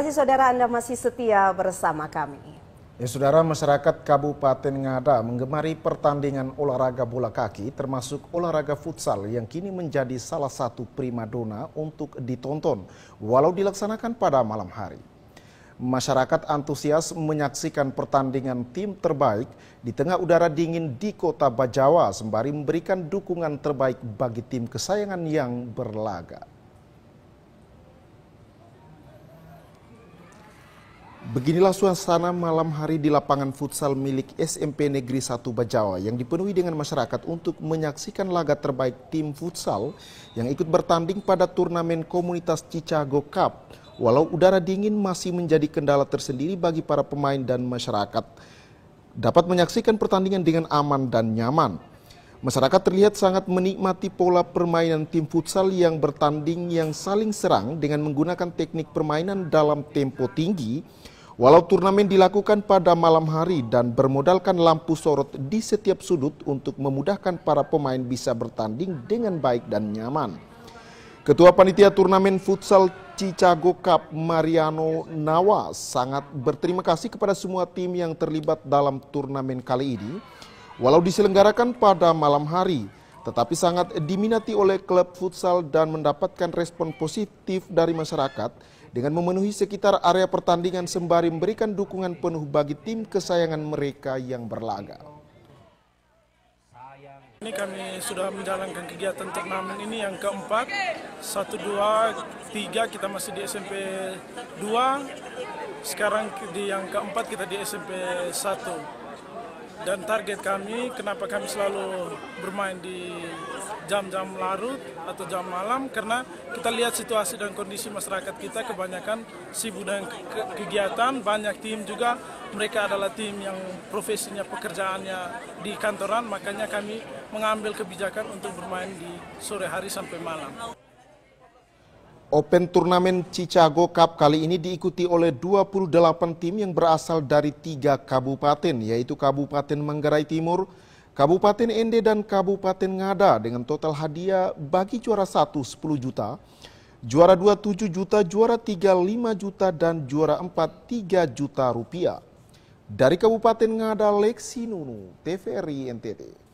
kasih saudara Anda masih setia bersama kami. Ya saudara, masyarakat Kabupaten Ngada menggemari pertandingan olahraga bola kaki termasuk olahraga futsal yang kini menjadi salah satu primadona untuk ditonton walau dilaksanakan pada malam hari. Masyarakat antusias menyaksikan pertandingan tim terbaik di tengah udara dingin di kota Bajawa sembari memberikan dukungan terbaik bagi tim kesayangan yang berlaga. Beginilah suasana malam hari di lapangan futsal milik SMP Negeri 1 Bajawa yang dipenuhi dengan masyarakat untuk menyaksikan laga terbaik tim futsal yang ikut bertanding pada turnamen komunitas Chicago Cup. Walau udara dingin masih menjadi kendala tersendiri bagi para pemain dan masyarakat dapat menyaksikan pertandingan dengan aman dan nyaman. Masyarakat terlihat sangat menikmati pola permainan tim futsal yang bertanding yang saling serang dengan menggunakan teknik permainan dalam tempo tinggi Walau turnamen dilakukan pada malam hari dan bermodalkan lampu sorot di setiap sudut untuk memudahkan para pemain bisa bertanding dengan baik dan nyaman. Ketua Panitia Turnamen Futsal Chicago Cup Mariano Nawa sangat berterima kasih kepada semua tim yang terlibat dalam turnamen kali ini. Walau diselenggarakan pada malam hari, tetapi sangat diminati oleh klub futsal dan mendapatkan respon positif dari masyarakat dengan memenuhi sekitar area pertandingan sembari memberikan dukungan penuh bagi tim kesayangan mereka yang berlaga. Ini kami sudah menjalankan kegiatan turnamen ini yang keempat, satu dua tiga kita masih di SMP 2, sekarang di yang keempat kita di SMP 1 dan target kami kenapa kami selalu bermain di jam-jam larut atau jam malam karena kita lihat situasi dan kondisi masyarakat kita kebanyakan sibuk dengan kegiatan banyak tim juga mereka adalah tim yang profesinya pekerjaannya di kantoran makanya kami mengambil kebijakan untuk bermain di sore hari sampai malam Open Turnamen Chicago Cup kali ini diikuti oleh 28 tim yang berasal dari tiga kabupaten, yaitu Kabupaten Manggarai Timur, Kabupaten Ende, dan Kabupaten Ngada dengan total hadiah bagi juara 1 10 juta, juara 2 7 juta, juara 3 5 juta, dan juara 4 3 juta rupiah. Dari Kabupaten Ngada, Lexi Nunu, TVRI NTT.